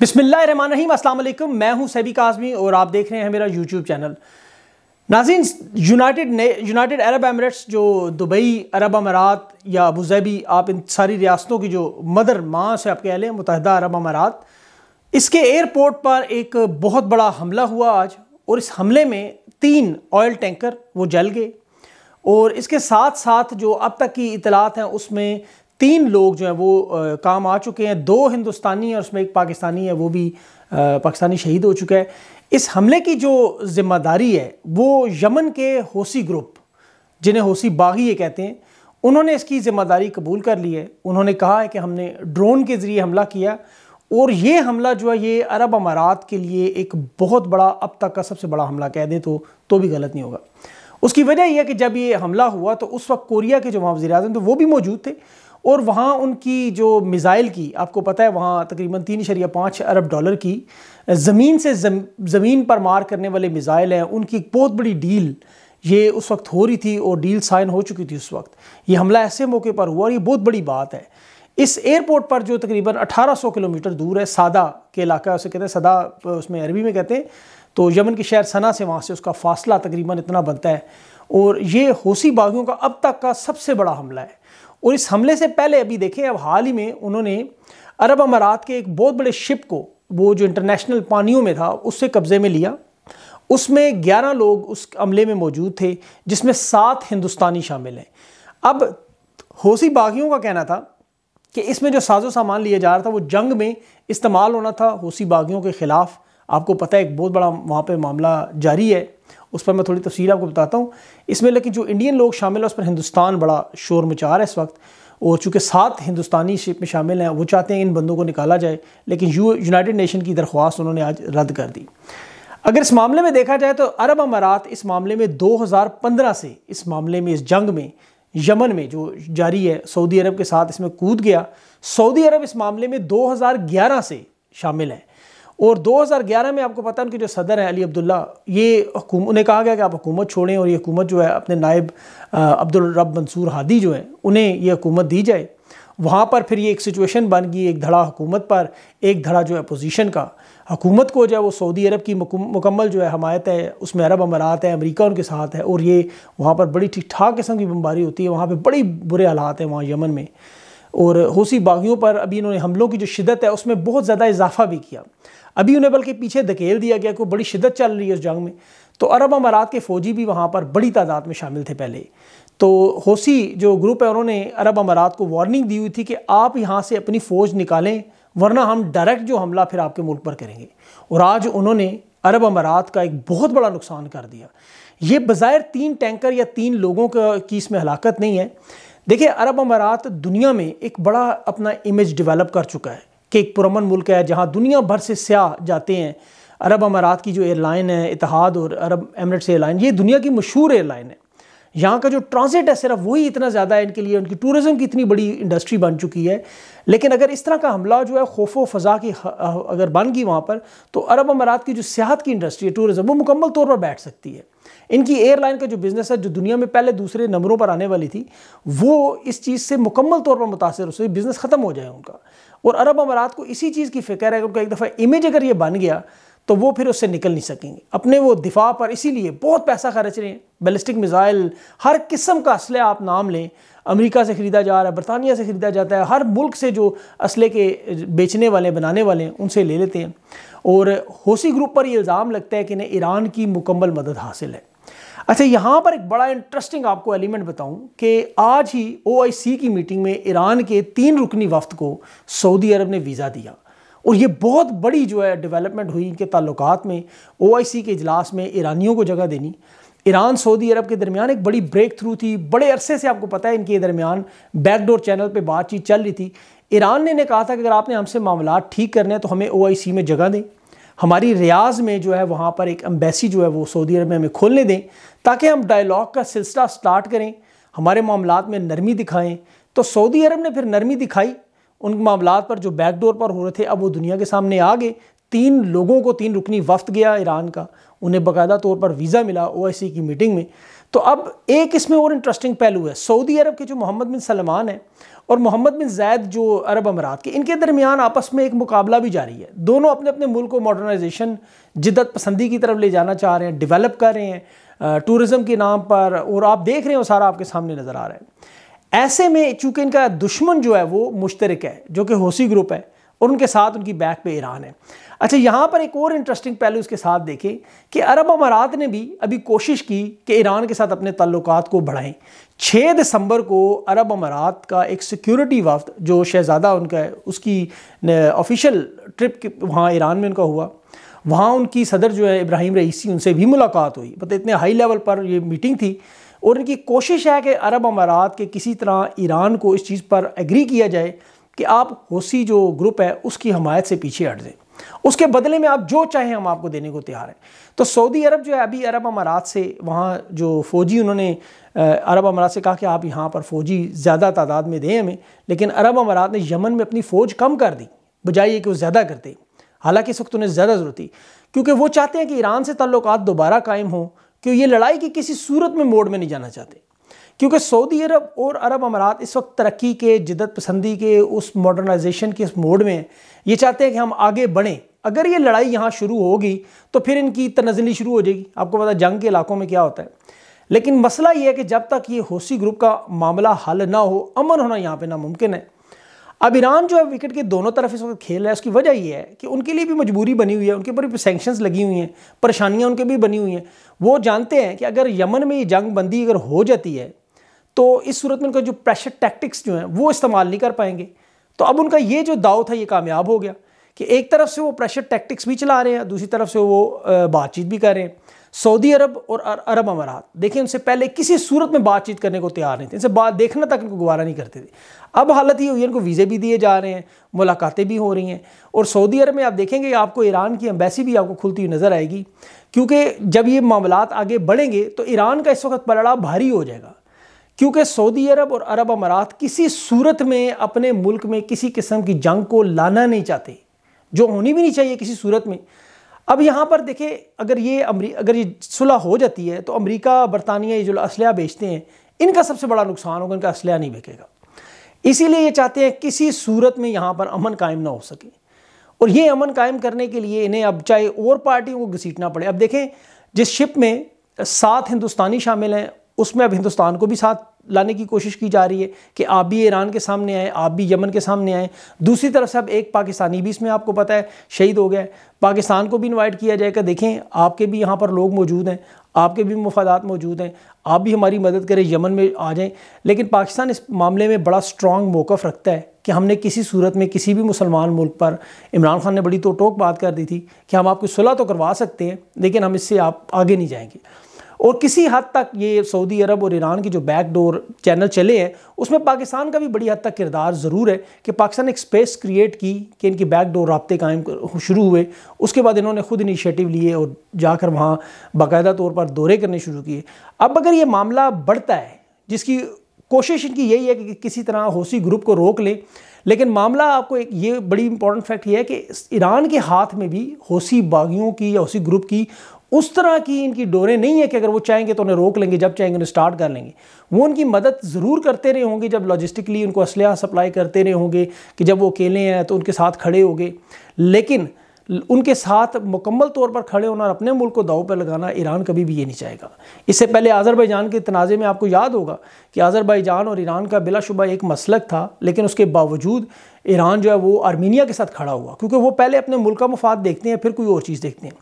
बिसमीम अल्लाम मैं हूं सैबिक आज़मी और आप देख रहे हैं मेरा यूट्यूब चैनल नाजीन यूनाइटेड ने यूनाइटेड अरब एमरेट्स जो दुबई अरब अमारात या अबूजैबी आप इन सारी रियासतों की जो मदर माँ से आप कह लें मुतहदा अरब अमारात इसके एयरपोर्ट पर एक बहुत बड़ा हमला हुआ आज और इस हमले में तीन ऑयल टैंकर वो जल गए और इसके साथ साथ जो अब तक की इतलात हैं उसमें तीन लोग जो हैं वो आ, काम आ चुके हैं दो हिंदुस्तानी और उसमें एक पाकिस्तानी है वो भी आ, पाकिस्तानी शहीद हो चुका है इस हमले की जो जिम्मेदारी है वो यमन के होसी ग्रुप जिन्हें होसी बागी ये कहते हैं उन्होंने इसकी ज़िम्मेदारी कबूल कर ली है उन्होंने कहा है कि हमने ड्रोन के ज़रिए हमला किया और ये हमला जो है ये अरब अमारात के लिए एक बहुत बड़ा अब तक का सबसे बड़ा हमला कह दें तो तो भी गलत नहीं होगा उसकी वजह यह है कि जब ये हमला हुआ तो उस वक्त कोरिया के जो वहाँ वजी अजम थे वो भी मौजूद थे और वहाँ उनकी जो मिज़ाइल की आपको पता है वहाँ तकरीबन तीन शरिया पाँच अरब डॉलर की ज़मीन से ज़मीन पर मार करने वाले मिज़ाइल हैं उनकी एक बहुत बड़ी डील ये उस वक्त हो रही थी और डील साइन हो चुकी थी उस वक्त ये हमला ऐसे मौके पर हुआ और ये बहुत बड़ी बात है इस एयरपोर्ट पर जो तकरीबन 1800 किलोमीटर दूर है सादा के इलाका उसे कहते हैं सदा उसमें अरबी में कहते हैं तो यमन के शहर सना से वहाँ से उसका फासला तकरीबन इतना बनता है और ये हौसी बागियों का अब तक का सबसे बड़ा हमला है और इस हमले से पहले अभी देखें अब हाल ही में उन्होंने अरब अमारात के एक बहुत बड़े शिप को वो जो इंटरनेशनल पानियों में था उससे कब्ज़े में लिया उसमें 11 लोग उस हमले में मौजूद थे जिसमें सात हिंदुस्तानी शामिल हैं अब हौसी बागियों का कहना था कि इसमें जो साजो सामान लिया जा रहा था वो जंग में इस्तेमाल होना था हौसी बागियों के ख़िलाफ़ आपको पता है एक बहुत बड़ा वहाँ पर मामला जारी है उस पर मैं थोड़ी तफसील आपको बताता हूँ इसमें लेकिन जो इंडियन लोग शामिल हैं उस पर हिंदुस्तान बड़ा शोर मचा रहा है इस वक्त और चूँकि सात हिंदुस्तानी शिप में शामिल हैं वो चाहते हैं इन बंदों को निकाला जाए लेकिन यू यूनाइटेड नेशन की दरख्वास्त उन्होंने आज रद्द कर दी अगर इस मामले में देखा जाए तो अरब अमारात इस मामले में 2015 से इस मामले में इस जंग में यमन में जो जारी है सऊदी अरब के साथ इसमें कूद गया सऊदी अरब इस मामले में ग्यारह से शामिल है और 2011 में आपको पता है उनके जो सदर हैं अली अब्दुल्ला ये उन्हें कहा गया कि आप हुकूमत छोड़ें और ये हुकूमत जो है अपने नायब अब्दुल रब मंसूर हादी जो है उन्हें ये हुकूमत दी जाए वहाँ पर फिर ये एक सिचुएशन बन गई एक धड़ा हुकूमत पर एक धड़ा जो है अपोजिशन का हुकूमत को जो है वो सऊदी अरब की मुकम्मल जो है हमायत है उसमें अरब अमारात है अमेरिका उनके साथ है और ये वहाँ पर बड़ी ठीक ठाक किस्म की बमबारी होती है वहाँ पर बड़ी बुरे हालात हैं वहाँ यमन में और हौसी बागियों पर अभी इन्होंने हमलों की जो शिदत है उसमें बहुत ज़्यादा इजाफा भी किया अभी उन्हें बल्कि पीछे धकेल दिया गया कि बड़ी शिदत चल रही है उस जंग में तो अरब अमारात के फ़ौजी भी वहाँ पर बड़ी तादाद में शामिल थे पहले तो हौसी जो ग्रुप है उन्होंने अरब अमारात को वार्निंग दी हुई थी कि आप यहाँ से अपनी फ़ौज निकालें वरना हम डायरेक्ट जो हमला फिर आपके मुल्क पर करेंगे और आज उन्होंने अरब अमारात का एक बहुत बड़ा नुकसान कर दिया ये बज़ाहिर तीन टैंकर या तीन लोगों का की इसमें हलाकत नहीं है देखिए अरब अमारात दुनिया में एक बड़ा अपना इमेज डेवलप कर चुका है कि एक पुरमन मुल्क है जहाँ दुनिया भर से स्याह जाते हैं अरब अमारात की जो एयरलाइन है इतिहाद और अरब एमरेट्स एयरलाइन ये दुनिया की मशहूर एयरलाइन है यहाँ का जो ट्रांसिट है सिर्फ वही इतना ज़्यादा है इनके लिए उनकी टूरिज़म की इतनी बड़ी इंडस्ट्री बन चुकी है लेकिन अगर इस तरह का हमला जो है खौफ व फ़ज़ा की अगर बन गई वहाँ पर तो अरब अमारात की जो सियाहत की इंडस्ट्री है टूरिज़म वो मुकम्मल तौर पर बैठ सकती है इनकी एयरलाइन का जो बिज़नेस है जो दुनिया में पहले दूसरे नंबरों पर आने वाली थी वो इस चीज़ से मुकम्मल तौर पर मुतासर हो सकती बिज़नेस ख़त्म हो जाए उनका और अरब अमारात को इसी चीज़ की फ़िक्र है उनका एक दफ़ा इमेज अगर ये बन गया तो वो फिर उससे निकल नहीं सकेंगे अपने वो दिफा पर इसीलिए बहुत पैसा खर्च रहे हैं बैलिस्टिक मिज़ाइल हर किस्म का असले आप नाम लें अमेरिका से ख़रीदा जा रहा है बरतानिया से ख़रीदा जाता है हर मुल्क से जो असले के बेचने वाले बनाने वाले हैं उनसे ले लेते हैं और होसी ग्रुप पर ये इल्ज़ाम लगता है कि इन्हें ईरान की मुकम्मल मदद हासिल है अच्छा यहाँ पर एक बड़ा इंटरेस्टिंग आपको एलिमेंट बताऊं कि आज ही ओ की मीटिंग में ईरान के तीन रुकनी वफद को सऊदी अरब ने वीज़ा दिया और ये बहुत बड़ी जो है डेवलपमेंट हुई इनके ताल्लुक में ओ के इजलास में ईरानियों को जगह देनी ईरान सऊदी अरब के दरमियान एक बड़ी ब्रेक थ्रू थी बड़े अरसे से आपको पता है इनके दरमियान बैकडोर चैनल पर बातचीत चल रही थी ईरान ने, ने कहा था कि अगर आपने हमसे मामला ठीक करने हैं तो हमें ओ में जगह दें हमारी रियाज में जो है वहाँ पर एक एम्बेसी जो है वो सऊदी अरब में हमें खोलने दें ताकि हम डायलॉग का सिलसिला स्टार्ट करें हमारे मामला में नरमी दिखाएँ तो सऊदी अरब ने फिर नरमी दिखाई उन मामला पर जो बैकडोर पर हो रहे थे अब वो दुनिया के सामने आ गए तीन लोगों को तीन रुकनी वफ्त गया ईरान का उन्हें बाकायदा तौर पर वीज़ा मिला ओ की मीटिंग में तो अब एक इसमें और इंटरेस्टिंग पहलू है सऊदी अरब के जो मोहम्मद बिन सलमान हैं और मोहम्मद बिन जैद जो अरब अमारात के इनके दरमियान आपस में एक मुकाबला भी जारी है दोनों अपने अपने मुल्क को मॉडर्नाइजेशन जिदत पसंदी की तरफ ले जाना चाह रहे हैं डेवलप कर रहे हैं टूरिज़म के नाम पर और आप देख रहे हो सारा आपके सामने नज़र आ रहा है ऐसे में चूँकि इनका दुश्मन जो है वो मुश्तरक है जो कि हौसी ग्रुप है और उनके साथ उनकी बैक पे ईरान है अच्छा यहाँ पर एक और इंटरेस्टिंग पहलू इसके साथ देखें कि अरब अमारात ने भी अभी कोशिश की कि ईरान के साथ अपने तल्लुक को बढ़ाएं 6 दिसंबर को अरब अमारात का एक सिक्योरिटी वफद जो शहज़ादा उनका है उसकी ऑफिशियल ट्रिप वहाँ ईरान में उनका हुआ वहाँ उनकी सदर जो है इब्राहिम रईसी उनसे भी मुलाकात हुई मतलब इतने हाई लेवल पर ये मीटिंग थी और इनकी कोशिश है कि अरब अमारात के किसी तरह ईरान को इस चीज़ पर एग्री किया जाए कि आप होसी जो ग्रुप है उसकी हमायत से पीछे हट दें उसके बदले में आप जो चाहें हम आपको देने को तैयार हैं तो सऊदी अरब जो है अभी अरब अमारात से वहाँ जो फ़ौजी उन्होंने अरब अमारात से कहा कि आप यहाँ पर फ़ौजी ज़्यादा तादाद में दें हमें लेकिन अरब अमारात ने यमन में अपनी फ़ौज कम कर दी बजाय कि वो ज़्यादा करते हालांकि इस वक्त उन्हें ज़्यादा ज़रूरत थी क्योंकि वो चाहते हैं कि ईरान से ताल्लुक दोबारा कायम हों कि ये लड़ाई की किसी सूरत में मोड़ में नहीं जाना चाहते क्योंकि सऊदी अरब और अरब अमारात इस वक्त तरक्की के जिदत पसंदी के उस मॉडर्नाइजेशन के उस मोड में हैं ये चाहते हैं कि हम आगे बढ़ें अगर ये लड़ाई यहाँ शुरू होगी तो फिर इनकी तनजली शुरू हो जाएगी आपको पता जंग के इलाकों में क्या होता है लेकिन मसला ये है कि जब तक ये होसी ग्रुप का मामला हल ना हो अमन होना यहाँ पर नामुमकिन है अब ईरान जो है विकेट के दोनों तरफ इस वक्त खेल रहा है उसकी वजह यह है कि उनके लिए भी मजबूरी बनी हुई है उनके ऊपर भी सेंक्शंस लगी हुई हैं परेशानियां उनके भी बनी हुई हैं वो जानते हैं कि अगर यमन में ये जंग बंदी अगर हो जाती है तो इस सूरत में उनका जो प्रेशर टैक्टिक्स जो हैं वो इस्तेमाल नहीं कर पाएंगे तो अब उनका ये जो दाव था ये कामयाब हो गया कि एक तरफ से वो प्रेशर टैक्टिक्स भी चला रहे हैं दूसरी तरफ से वो बातचीत भी कर रहे हैं सऊदी अरब और अरब अमारात देखिए उनसे पहले किसी सूरत में बातचीत करने को तैयार नहीं थे इनसे बात देखना तक इनको गुबारा नहीं करते थे अब हालत ये हुई है इनको वीज़े भी दिए जा रहे हैं मुलाकातें भी हो रही हैं और सऊदी अरब में आप देखेंगे आपको ईरान की अम्बेसी भी आपको खुलती हुई नज़र आएगी क्योंकि जब ये मामला आगे बढ़ेंगे तो ईरान का इस वक्त पलड़ा भारी हो जाएगा क्योंकि सऊदी अरब और अरब अमारात किसी सूरत में अपने मुल्क में किसी किस्म की जंग को लाना नहीं चाहते जो होनी भी नहीं चाहिए किसी सूरत में अब यहाँ पर देखें अगर ये अगर ये सुलह हो जाती है तो अमरीका बरतानिया ये जो असलह बेचते हैं इनका सबसे बड़ा नुकसान होगा इनका असलह नहीं बिकेगा इसीलिए ये चाहते हैं किसी सूरत में यहाँ पर अमन कायम ना हो सके और ये अमन कायम करने के लिए इन्हें अब चाहे और पार्टियों को घसीटना पड़े अब देखें जिस शिप में सात हिंदुस्तानी शामिल हैं उसमें अब हिंदुस्तान को भी साथ लाने की कोशिश की जा रही है कि आप भी ईरान के सामने आए आप भी यमन के सामने आए दूसरी तरफ से अब एक पाकिस्तानी भी इसमें आपको पता है शहीद हो गया है पाकिस्तान को भी इन्वाइट किया जाएगा देखें आपके भी यहाँ पर लोग मौजूद हैं आपके भी मफादात मौजूद हैं आप भी हमारी मदद करें यमन में आ जाएं लेकिन पाकिस्तान इस मामले में बड़ा स्ट्रॉन्ग मौक़ रखता है कि हमने किसी सूरत में किसी भी मुसलमान मुल्क पर इमरान खान ने बड़ी तो टोक बात कर दी थी कि हम आपको सुलह तो करवा सकते हैं लेकिन हम इससे आप आगे नहीं जाएंगे और किसी हद तक ये सऊदी अरब और ईरान की जो बैकडोर चैनल चले हैं उसमें पाकिस्तान का भी बड़ी हद तक किरदार ज़रूर है कि पाकिस्तान ने एक स्पेस क्रिएट की कि इनकी बैकडोर रबते कायम शुरू हुए उसके बाद इन्होंने खुद इनिशिएटिव लिए और जाकर वहाँ बाकायदा तौर पर दौरे करने शुरू किए अब अगर ये मामला बढ़ता है जिसकी कोशिश इनकी यही है कि किसी तरह होसी ग्रुप को रोक लें लेकिन मामला आपको एक ये बड़ी इंपॉर्टेंट फैक्ट ये है कि ईरान के हाथ में भी हौसी बागियों की या होसी ग्रुप की उस तरह की इनकी डोरें नहीं है कि अगर वो चाहेंगे तो उन्हें रोक लेंगे जब चाहेंगे उन्हें स्टार्ट कर लेंगे वो उनकी मदद ज़रूर करते रहे होंगे जब लॉजिस्टिकली उनको असलह सप्लाई करते रहे होंगे कि जब वो अकेले हैं तो उनके साथ खड़े होंगे लेकिन उनके साथ मुकम्मल तौर पर खड़े होना और अपने मुल्क को दाव पर लगाना ईरान कभी भी ये नहीं चाहेगा इससे पहले आज़रबाईजान के तनाज़े में आपको याद होगा कि आज़रबाईजान और ईरान का बिलाशुबा एक मसलक था लेकिन उसके बावजूद ईरान जो है वो आर्मीनिया के साथ खड़ा हुआ क्योंकि वो पहले अपने मुल्क का मफाद देखते हैं फिर कोई और चीज़ देखते हैं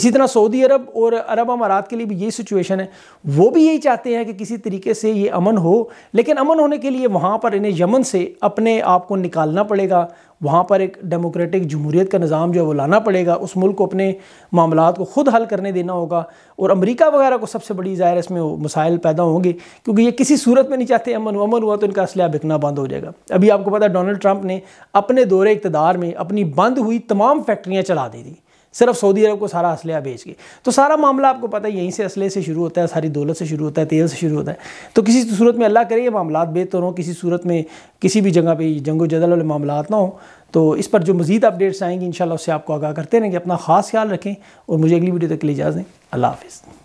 इसी तरह सऊदी अरब और अरब अमारात के लिए भी यही सिचुएशन है वो भी यही चाहते हैं कि किसी तरीके से ये अमन हो लेकिन अमन होने के लिए वहाँ पर इन्हें यमन से अपने आप को निकालना पड़ेगा वहाँ पर एक डेमोक्रेटिक जमहूरीत का निज़ाम जो है वो लाना पड़ेगा उस मुल्क को अपने मामला को ख़ुद हल करने देना होगा और अमरीका वगैरह को सबसे बड़ी ज़ाहिर इसमें मसाइल पैदा होंगे क्योंकि ये किसी सूरत में नहीं चाहते अमन अमन हुआ तो इनका असलिया बिकना बंद हो जाएगा अभी आपको पता है डोनल्ड ट्रंप ने अपने दौरे इकतदार में अपनी बंद हुई तमाम फैक्ट्रियाँ चला दी थी सिर्फ सऊदी अरब को सारा असलह बेच के तो सारा मामला आपको पता है यहीं से असले से शुरू होता है सारी दौलत से शुरू होता है तेल से शुरू होता है तो किसी सूरत में अल्लाह करे ये मामला बेहतर हों किसी सूरत में किसी भी जगह पर जंगो जदल वाले मामला ना हो तो इस पर जो मजीद अपडेट्स आएंगी इन उससे आपको आगाह करते रहेंगे अपना खास ख्याल रखें और मुझे अगली वीडियो तक के लिए इजाज़ दें अल्लाह हाफिज़